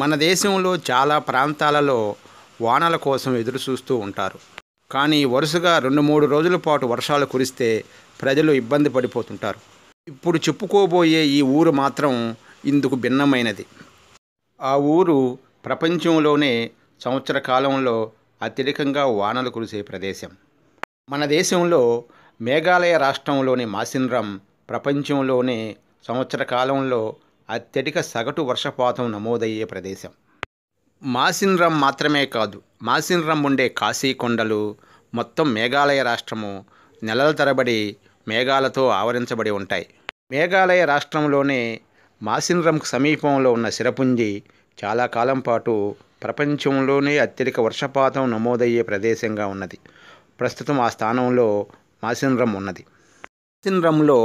మన దేశంలో చాలా ప్రాంతాలలో వానల కోసం ఎదురు చూస్తూ ఉంటారు కానీ వరుసగా రెండు మూడు రోజుల పాటు వర్షాలు కురిస్తే ప్రజలు ఇబ్బంది పడిపోతుంటారు ఇప్పుడు చెప్పుకోబోయే ఈ ఊరు మాత్రం ఇందుకు భిన్నమైనది ఆ ఊరు ప్రపంచంలోనే సంవత్సర కాలంలో అత్యధికంగా వానలు కురిసే ప్రదేశం మన దేశంలో మేఘాలయ రాష్ట్రంలోని మాసిన్రం ప్రపంచంలోనే సంవత్సర కాలంలో అత్యధిక సగటు వర్షపాతం నమోదయ్యే ప్రదేశం మాసిన్రం మాత్రమే కాదు మాసిన్రం ఉండే కాశీ కొండలు మొత్తం మేఘాలయ రాష్ట్రము నెలల తరబడి మేఘాలతో ఆవరించబడి ఉంటాయి మేఘాలయ రాష్ట్రంలోనే మాసిన్రంకు సమీపంలో ఉన్న సిరపుంజి చాలా కాలం పాటు ప్రపంచంలోనే అత్యధిక వర్షపాతం నమోదయ్యే ప్రదేశంగా ఉన్నది ప్రస్తుతం ఆ స్థానంలో మాసిన్రం ఉన్నది మాసిన్రంలో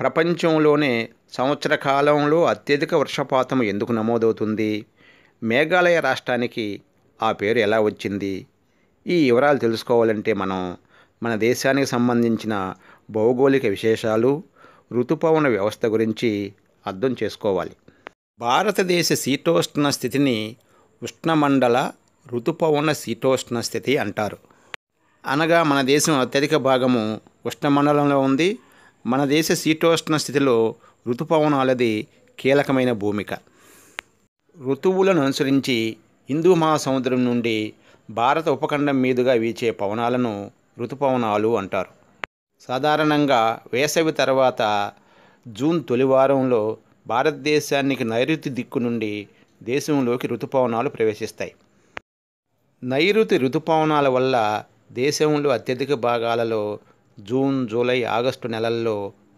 ప్రపంచంలోనే సంవత్సర కాలంలో అత్యధిక వర్షపాతం ఎందుకు నమోదవుతుంది మేఘాలయ రాష్ట్రానికి ఆ పేరు ఎలా వచ్చింది ఈ వివరాలు తెలుసుకోవాలంటే మనం మన దేశానికి సంబంధించిన భౌగోళిక విశేషాలు ఋతుపవన వ్యవస్థ గురించి అర్థం చేసుకోవాలి భారతదేశ శీతోష్ణ స్థితిని ఉష్ణమండల ఋతుపవన శీతోష్ణ స్థితి అంటారు అనగా మన దేశం అత్యధిక భాగము ఉష్ణమండలంలో ఉంది మన దేశ శీతోష్ణ స్థితిలో ఋతుపవనాలది కీలకమైన భూమిక ఋతువులను అనుసరించి హిందూ మహాసముద్రం నుండి భారత ఉపఖండం మీదుగా వీచే పవనాలను ఋతుపవనాలు అంటారు సాధారణంగా వేసవి తర్వాత జూన్ తొలివారంలో భారతదేశానికి నైరుతి దిక్కు నుండి దేశంలోకి ఋతుపవనాలు ప్రవేశిస్తాయి నైరుతి ఋతుపవనాల వల్ల దేశంలో అత్యధిక భాగాలలో జూన్ జూలై ఆగస్టు నెలల్లో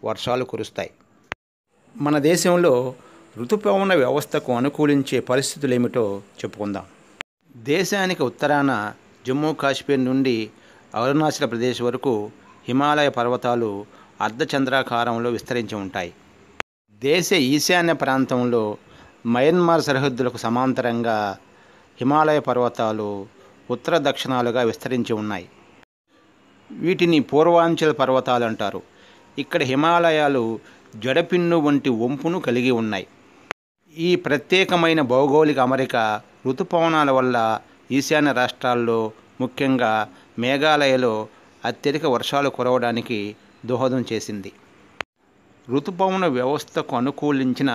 వర్షాలు కురుస్తాయి మన దేశంలో ఋతుపవన వ్యవస్థకు అనుకూలించే పరిస్థితులు ఏమిటో చెప్పుకుందాం దేశానికి ఉత్తరాన జమ్మూ కాశ్మీర్ నుండి అరుణాచల ప్రదేశ్ వరకు హిమాలయ పర్వతాలు అర్ధచంద్రాకారంలో విస్తరించి ఉంటాయి దేశ ఈశాన్య ప్రాంతంలో మయన్మార్ సరిహద్దులకు సమాంతరంగా హిమాలయ పర్వతాలు ఉత్తర దక్షిణాలుగా విస్తరించి ఉన్నాయి వీటిని పూర్వాంచల పర్వతాలు అంటారు ఇక్కడ హిమాలయాలు జడపిన్ను వంటి వంపును కలిగి ఉన్నాయి ఈ ప్రత్యేకమైన భౌగోళిక అమరిక ఋతుపవనాల వల్ల ఈశాన్య రాష్ట్రాల్లో ముఖ్యంగా మేఘాలయలో అత్యధిక వర్షాలు కురవడానికి దోహదం చేసింది ఋతుపవన వ్యవస్థకు అనుకూలించిన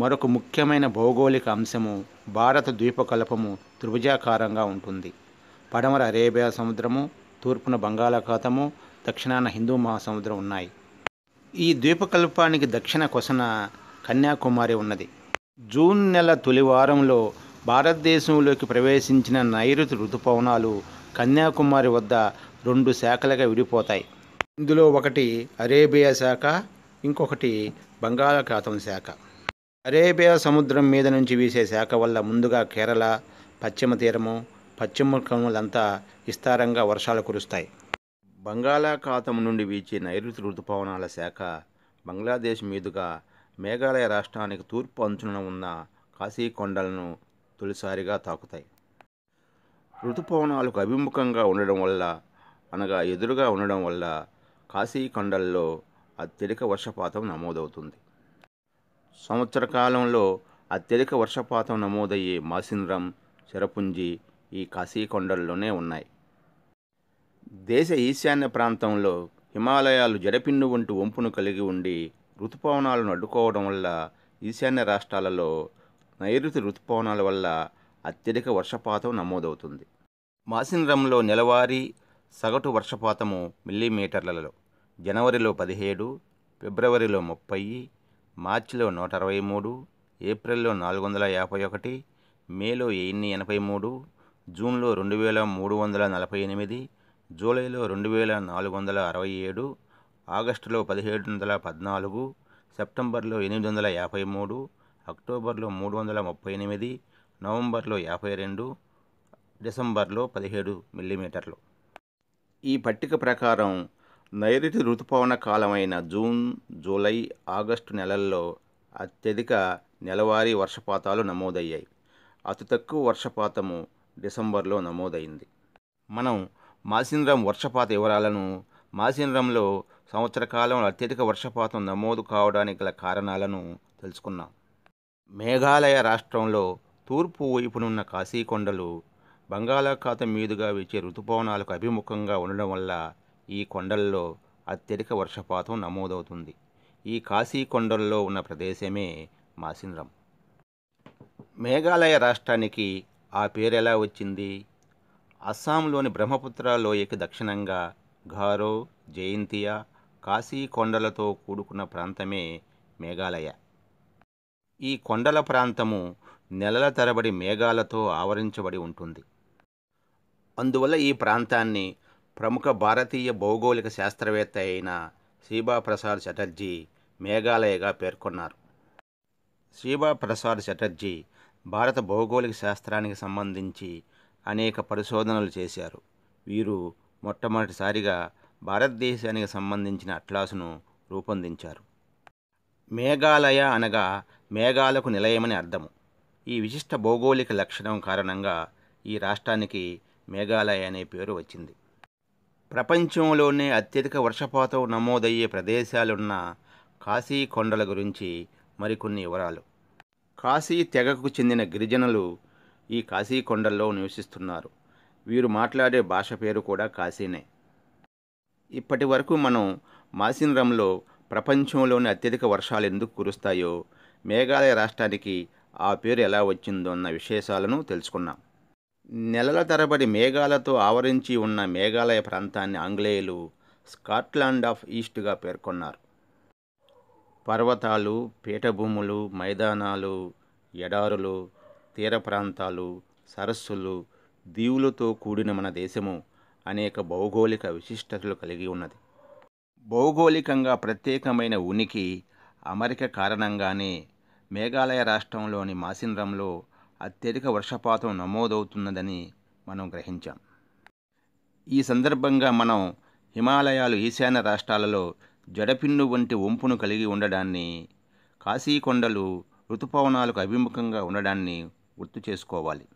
మరొక ముఖ్యమైన భౌగోళిక అంశము భారత ద్వీపకల్పము త్రిభుజాకారంగా ఉంటుంది పడమర అరేబియా సముద్రము తూర్పున బంగాళాఖాతము దక్షిణాన హిందూ మహాసముద్రం ఉన్నాయి ఈ ద్వీపకల్పానికి దక్షిణ కొసన కన్యాకుమారి ఉన్నది జూన్ నెల తొలివారంలో భారతదేశంలోకి ప్రవేశించిన నైరుతి ఋతుపవనాలు కన్యాకుమారి వద్ద రెండు శాఖలుగా విడిపోతాయి ఇందులో ఒకటి అరేబియా శాఖ ఇంకొకటి బంగాళాఖాతం శాఖ అరేబియా సముద్రం మీద నుంచి వీసే శాఖ వల్ల ముందుగా కేరళ పశ్చిమ తీరము పశ్చిమ కనుమలంతా విస్తారంగా వర్షాలు కురుస్తాయి బంగాళాఖాతం నుండి వీచే నైరుతి ఋతుపవనాల శాఖ బంగ్లాదేశ్ మీదుగా మేఘాలయ రాష్ట్రానికి తూర్పు అంచున ఉన్న కాశీ కొండలను తొలిసారిగా తాకుతాయి ఋతుపవనాలకు అభిముఖంగా ఉండడం వల్ల అనగా ఎదురుగా ఉండడం వల్ల కాశీ కొండల్లో అత్యధిక వర్షపాతం నమోదవుతుంది సంవత్సర కాలంలో అత్యధిక వర్షపాతం నమోదయ్యే మాసింద్రం చెరపుంజి ఈ కాశీకొండల్లోనే ఉన్నాయి దేశ ఈశాన్య ప్రాంతంలో హిమాలయాలు జడపిన్ను వంటి వంపును కలిగి ఉండి ఋతుపవనాలను అడ్డుకోవడం వల్ల ఈశాన్య రాష్ట్రాలలో నైరుతి ఋతుపవనాల వల్ల అత్యధిక వర్షపాతం నమోదవుతుంది మాసిన్రంలో నెలవారీ సగటు వర్షపాతము మిల్లీమీటర్లలో జనవరిలో పదిహేడు ఫిబ్రవరిలో ముప్పై మార్చిలో నూట అరవై మూడు ఏప్రిల్లో నాలుగు వందల యాభై ఒకటి మేలో ఎన్ని ఎనభై మూడు జూన్లో రెండు వేల మూడు వందల నలభై ఎనిమిది జూలైలో రెండు వేల నాలుగు వందల అరవై ఏడు ఆగస్టులో పదిహేడు వందల పద్నాలుగు సెప్టెంబర్లో ఎనిమిది వందల యాభై మూడు అక్టోబర్లో మూడు వందల ముప్పై ఎనిమిది నవంబర్లో యాభై రెండు డిసెంబర్లో పదిహేడు మిల్లీమీటర్లు ఈ పట్టిక ప్రకారం నైరుతి ఋతుపవన కాలమైన జూన్ జూలై ఆగస్టు నెలల్లో అత్యధిక నెలవారీ వర్షపాతాలు నమోదయ్యాయి అతి తక్కువ వర్షపాతము డిసెంబర్లో నమోదైంది మనం మాసిన్రం వర్షపాత వివరాలను మాసిన్రంలో సంవత్సర కాలంలో అత్యధిక వర్షపాతం నమోదు కావడానికి గల కారణాలను తెలుసుకున్నాం మేఘాలయ రాష్ట్రంలో తూర్పు వైపునున్న కాశీకొండలు బంగాళాఖాతం మీదుగా వీచే ఋతుపవనాలకు అభిముఖంగా ఉండడం వల్ల ఈ కొండల్లో అత్యధిక వర్షపాతం నమోదవుతుంది ఈ కాశీకొండల్లో ఉన్న ప్రదేశమే మాసిన్రం మేఘాలయ రాష్ట్రానికి ఆ పేరు ఎలా వచ్చింది అస్సాంలోని బ్రహ్మపుత్ర లోయకి దక్షిణంగా ఘారో జయంతియా కాశీ కొండలతో కూడుకున్న ప్రాంతమే మేఘాలయ ఈ కొండల ప్రాంతము నెలల తరబడి మేఘాలతో ఆవరించబడి ఉంటుంది అందువల్ల ఈ ప్రాంతాన్ని ప్రముఖ భారతీయ భౌగోళిక శాస్త్రవేత్త అయిన శ్రీబా ప్రసాద్ చటర్జీ మేఘాలయగా పేర్కొన్నారు శ్రీబా ప్రసాద్ చటర్జీ భారత భౌగోళిక శాస్త్రానికి సంబంధించి అనేక పరిశోధనలు చేశారు వీరు మొట్టమొదటిసారిగా భారతదేశానికి సంబంధించిన అట్లాసును రూపొందించారు మేఘాలయ అనగా మేఘాలకు నిలయమని అర్థము ఈ విశిష్ట భౌగోళిక లక్షణం కారణంగా ఈ రాష్ట్రానికి మేఘాలయ అనే పేరు వచ్చింది ప్రపంచంలోనే అత్యధిక వర్షపాతం నమోదయ్యే ప్రదేశాలున్న కాశీ కొండల గురించి మరికొన్ని వివరాలు కాశీ తెగకు చెందిన గిరిజనులు ఈ కాశీ కొండల్లో నివసిస్తున్నారు వీరు మాట్లాడే భాష పేరు కూడా కాశీనే ఇప్పటి వరకు మనం మాసినరంలో ప్రపంచంలోని అత్యధిక వర్షాలు ఎందుకు కురుస్తాయో మేఘాలయ రాష్ట్రానికి ఆ పేరు ఎలా వచ్చిందో అన్న విశేషాలను తెలుసుకున్నాం నెలల తరబడి మేఘాలతో ఆవరించి ఉన్న మేఘాలయ ప్రాంతాన్ని ఆంగ్లేయులు స్కాట్లాండ్ ఆఫ్ ఈస్ట్గా పేర్కొన్నారు పర్వతాలు పీఠభూములు మైదానాలు ఎడారులు తీర ప్రాంతాలు సరస్సులు దీవులతో కూడిన మన దేశము అనేక భౌగోళిక విశిష్టతలు కలిగి ఉన్నది భౌగోళికంగా ప్రత్యేకమైన ఉనికి అమరిక కారణంగానే మేఘాలయ రాష్ట్రంలోని మాసింద్రంలో అత్యధిక వర్షపాతం నమోదవుతున్నదని మనం గ్రహించాం ఈ సందర్భంగా మనం హిమాలయాలు ఈశాన్య రాష్ట్రాలలో జడపిన్ను వంటి వంపును కలిగి ఉండడాన్ని కాశీకొండలు ఋతుపవనాలకు అభిముఖంగా ఉండడాన్ని గుర్తు చేసుకోవాలి